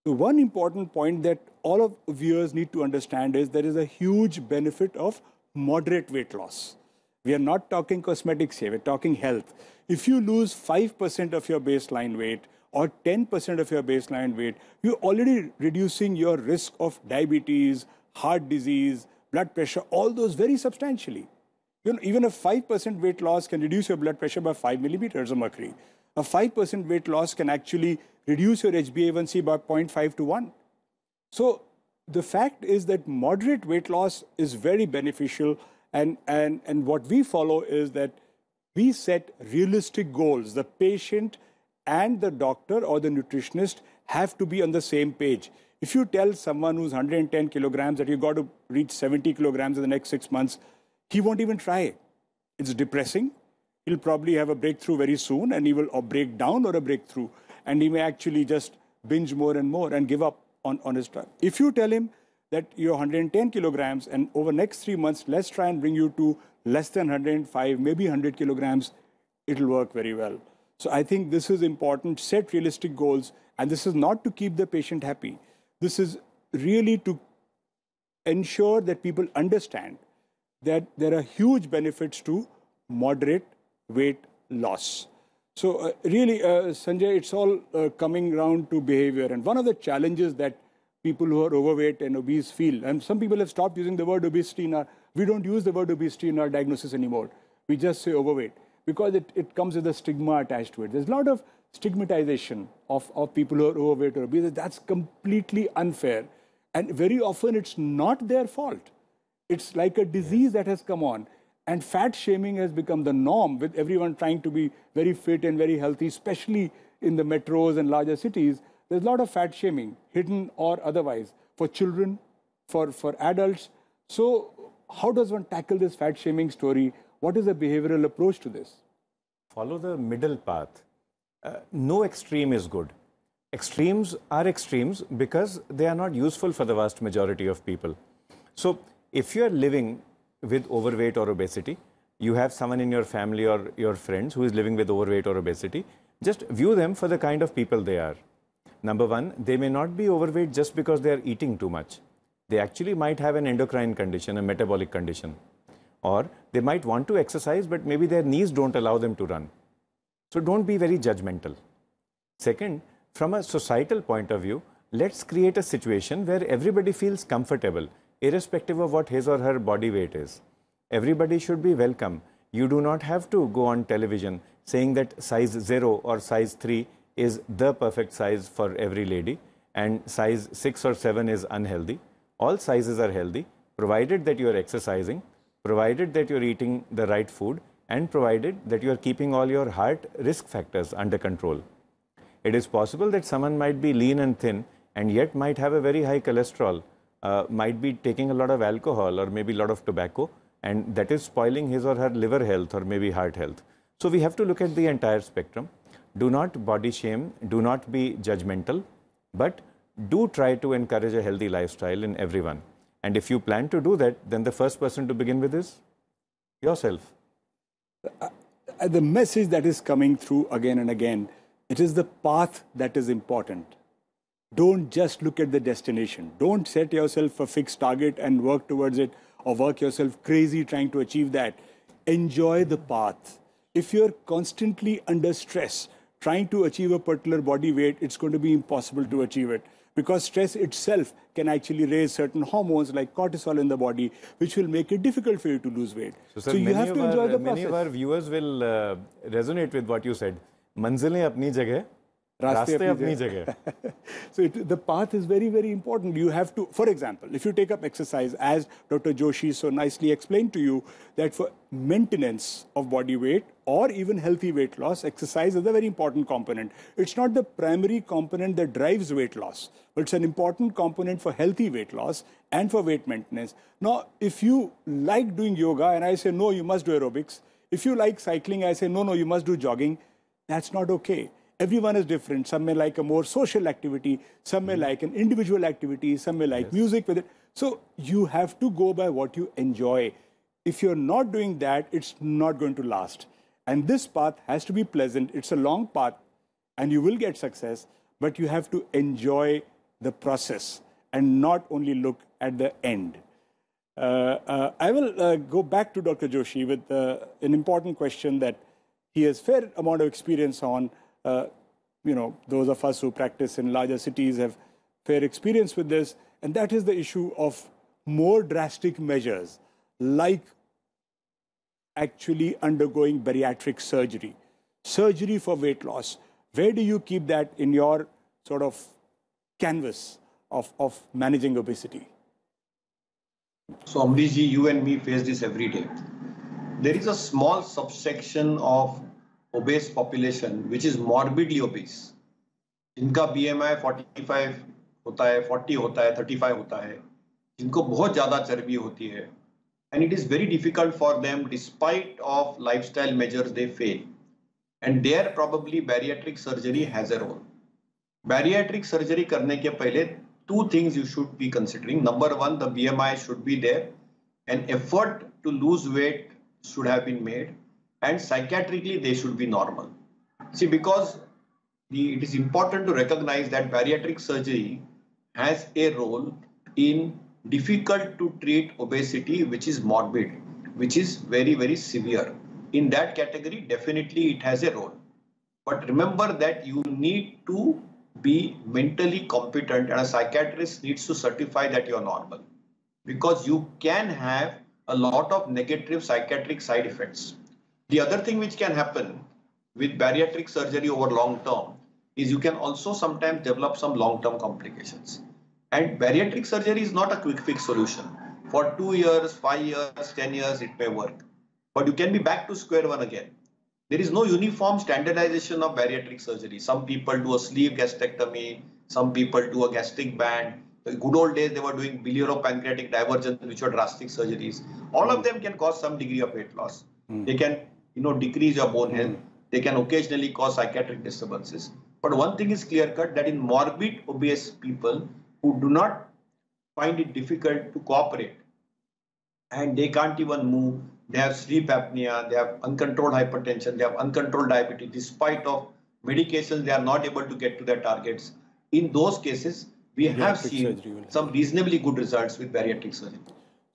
[SPEAKER 1] The one important point that all of viewers need to understand is there is a huge benefit of moderate weight loss. We are not talking cosmetics here, we're talking health. If you lose 5% of your baseline weight or 10% of your baseline weight, you're already reducing your risk of diabetes, heart disease, blood pressure, all those very substantially. You know, even a 5% weight loss can reduce your blood pressure by 5 millimeters of mercury a 5% weight loss can actually reduce your HbA1c by 0.5 to 1. So the fact is that moderate weight loss is very beneficial. And, and, and what we follow is that we set realistic goals. The patient and the doctor or the nutritionist have to be on the same page. If you tell someone who's 110 kilograms that you've got to reach 70 kilograms in the next six months, he won't even try It's depressing he'll probably have a breakthrough very soon and he will or break down or a breakthrough and he may actually just binge more and more and give up on, on his drug. If you tell him that you're 110 kilograms and over next three months, let's try and bring you to less than 105, maybe 100 kilograms, it'll work very well. So I think this is important. Set realistic goals. And this is not to keep the patient happy. This is really to ensure that people understand that there are huge benefits to moderate weight loss. So uh, really, uh, Sanjay, it's all uh, coming round to behavior. And one of the challenges that people who are overweight and obese feel, and some people have stopped using the word obesity in our, we don't use the word obesity in our diagnosis anymore. We just say overweight because it, it comes with a stigma attached to it. There's a lot of stigmatization of, of people who are overweight or obese. That's completely unfair. And very often it's not their fault. It's like a disease that has come on. And fat shaming has become the norm with everyone trying to be very fit and very healthy, especially in the metros and larger cities. There's a lot of fat shaming, hidden or otherwise, for children, for, for adults. So, how does one tackle this fat shaming story? What is the behavioral approach to this? Follow the middle path.
[SPEAKER 3] Uh, no extreme is good. Extremes are extremes because they are not useful for the vast majority of people. So, if you are living with overweight or obesity, you have someone in your family or your friends who is living with overweight or obesity, just view them for the kind of people they are. Number one, they may not be overweight just because they are eating too much. They actually might have an endocrine condition, a metabolic condition. Or they might want to exercise, but maybe their knees don't allow them to run. So don't be very judgmental. Second, from a societal point of view, let's create a situation where everybody feels comfortable irrespective of what his or her body weight is. Everybody should be welcome. You do not have to go on television saying that size 0 or size 3 is the perfect size for every lady and size 6 or 7 is unhealthy. All sizes are healthy provided that you are exercising, provided that you are eating the right food and provided that you are keeping all your heart risk factors under control. It is possible that someone might be lean and thin and yet might have a very high cholesterol uh, might be taking a lot of alcohol or maybe a lot of tobacco, and that is spoiling his or her liver health or maybe heart health. So we have to look at the entire spectrum. Do not body shame, do not be judgmental, but do try to encourage a healthy lifestyle in everyone. And if you plan to do that, then the first person to begin with is
[SPEAKER 1] yourself. Uh, uh the message that is coming through again and again, it is the path that is important don't just look at the destination. Don't set yourself a fixed target and work towards it or work yourself crazy trying to achieve that. Enjoy the path. If you're constantly under stress trying to achieve a particular body weight, it's going to be impossible to achieve it because stress itself can actually raise certain hormones like cortisol in the body, which will make it difficult for you to lose weight. So, sir, so you have to enjoy our, the many process. Many of our
[SPEAKER 3] viewers will uh, resonate with what you said. Manzil apni
[SPEAKER 1] जगह रास्ते, रास्ते अपनी जगह so very the path is very very important you have to for example if you take up exercise as doctor Joshi so nicely explain to you that for maintenance or even healthy weight loss, exercise is a very important component. It's not the primary component that drives weight loss, but it's an important component for healthy weight loss and for weight maintenance. Now, if you like doing yoga and I say, no, you must do aerobics, if you like cycling, I say, no, no, you must do jogging, that's not okay everyone is different. Some may like a more social activity, some may mm. like an individual activity, some may like yes. music with it. So you have to go by what you enjoy. If you're not doing that, it's not going to last. And this path has to be pleasant. It's a long path and you will get success, but you have to enjoy the process and not only look at the end. Uh, uh, I will uh, go back to Dr. Joshi with uh, an important question that he has fair amount of experience on, uh, you know, those of us who practice in larger cities have fair experience with this, and that is the issue of more drastic measures, like actually undergoing bariatric surgery, surgery for weight loss. Where do you keep that in your sort of canvas of, of managing obesity? So, Amriji, you and me face this every day.
[SPEAKER 2] There is a small subsection of obese population which is morbidly obese जिनका B M I forty five होता है forty होता है thirty five होता है जिनको बहुत ज़्यादा चर्बी होती है and it is very difficult for them despite of lifestyle measures they fail and there probably bariatric surgery has a role bariatric surgery करने के पहले two things you should be considering. Number one, the BMI should be there. An effort to lose weight should have been made. and psychiatrically they should be normal. See, because the, it is important to recognize that bariatric surgery has a role in difficult to treat obesity, which is morbid, which is very, very severe. In that category, definitely it has a role. But remember that you need to be mentally competent and a psychiatrist needs to certify that you're normal because you can have a lot of negative psychiatric side effects the other thing which can happen with bariatric surgery over long term is you can also sometimes develop some long-term complications. And bariatric surgery is not a quick fix solution. For two years, five years, 10 years, it may work. But you can be back to square one again. There is no uniform standardization of bariatric surgery. Some people do a sleeve gastrectomy, some people do a gastric band. The good old days, they were doing biliary-pancreatic divergence, which were drastic surgeries. All of hmm. them can cause some degree of weight loss. Mm. They can you know, decrease your bone health. They can occasionally cause psychiatric disturbances. But one thing is clear cut that in morbid obese people who do not find it difficult to cooperate and they can't even move, they have sleep apnea, they have uncontrolled hypertension, they have uncontrolled diabetes, despite of medications, they are not able to get to their targets. In those cases, we have seen surgery. some reasonably good results with bariatric
[SPEAKER 1] surgery.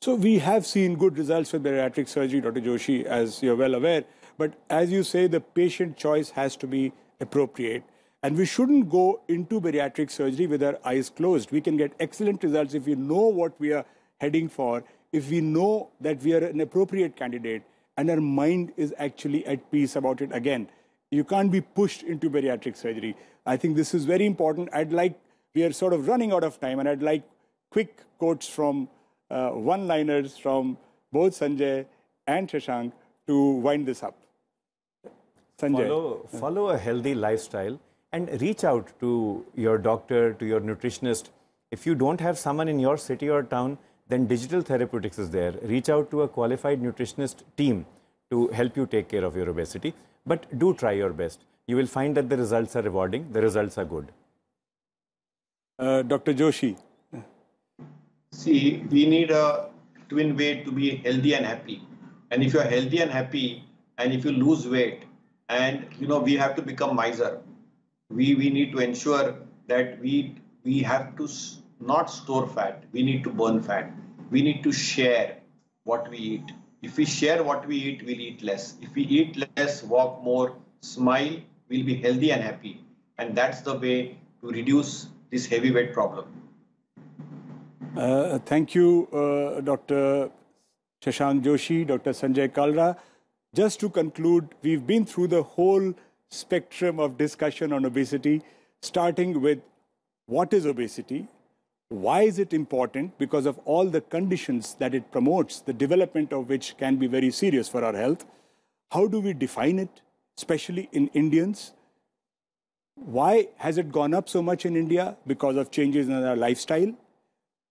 [SPEAKER 1] So we have seen good results with bariatric surgery, Dr. Joshi, as you're well aware. But as you say, the patient choice has to be appropriate. And we shouldn't go into bariatric surgery with our eyes closed. We can get excellent results if we know what we are heading for, if we know that we are an appropriate candidate, and our mind is actually at peace about it again. You can't be pushed into bariatric surgery. I think this is very important. I'd like, we are sort of running out of time, and I'd like quick quotes from uh, one-liners from both Sanjay and Shashank to wind this up. Sanjay. Follow,
[SPEAKER 3] follow a healthy lifestyle and reach out to your doctor, to your nutritionist. If you don't have someone in your city or town, then digital therapeutics is there. Reach out to a qualified nutritionist team to help you take care of your obesity. But do try your best. You will find that the results are rewarding, the results are good. Uh, Dr. Joshi. See, we need a twin weight to be healthy and happy. And if you're
[SPEAKER 2] healthy and happy, and if you lose weight, and you know, we have to become miser. We we need to ensure that we we have to not store fat. We need to burn fat. We need to share what we eat. If we share what we eat, we'll eat less. If we eat less, walk more, smile, we'll be healthy and happy. And that's the way to reduce this heavy weight problem.
[SPEAKER 1] Uh, thank you, uh, Dr. Shashank Joshi, Dr. Sanjay Kalra. Just to conclude, we've been through the whole spectrum of discussion on obesity, starting with what is obesity, why is it important, because of all the conditions that it promotes, the development of which can be very serious for our health. How do we define it, especially in Indians? Why has it gone up so much in India? Because of changes in our lifestyle,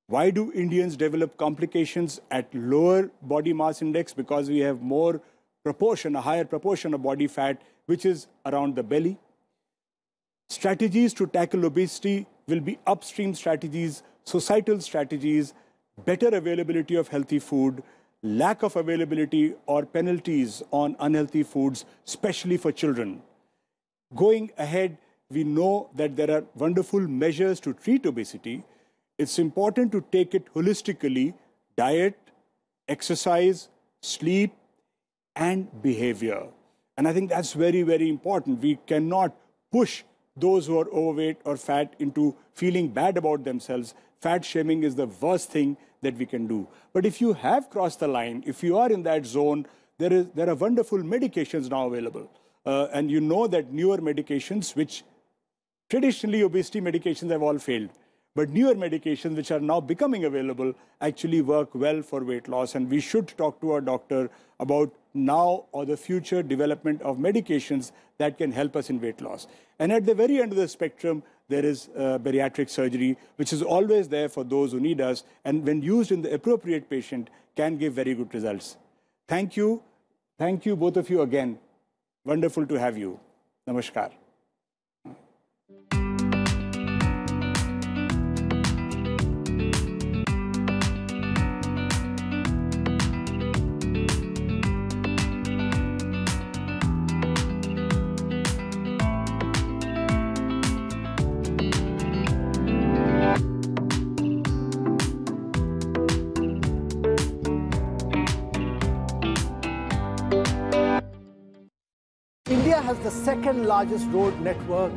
[SPEAKER 1] why do Indians develop complications at lower body mass index? Because we have more proportion, a higher proportion of body fat, which is around the belly. Strategies to tackle obesity will be upstream strategies, societal strategies, better availability of healthy food, lack of availability or penalties on unhealthy foods, especially for children. Going ahead, we know that there are wonderful measures to treat obesity, it's important to take it holistically diet, exercise, sleep, and behavior. And I think that's very, very important. We cannot push those who are overweight or fat into feeling bad about themselves. Fat shaming is the worst thing that we can do. But if you have crossed the line, if you are in that zone, there, is, there are wonderful medications now available. Uh, and you know that newer medications, which traditionally obesity medications have all failed. But newer medications, which are now becoming available, actually work well for weight loss. And we should talk to our doctor about now or the future development of medications that can help us in weight loss. And at the very end of the spectrum, there is uh, bariatric surgery, which is always there for those who need us. And when used in the appropriate patient, can give very good results. Thank you. Thank you, both of you, again. Wonderful to have you. Namaskar. second largest road network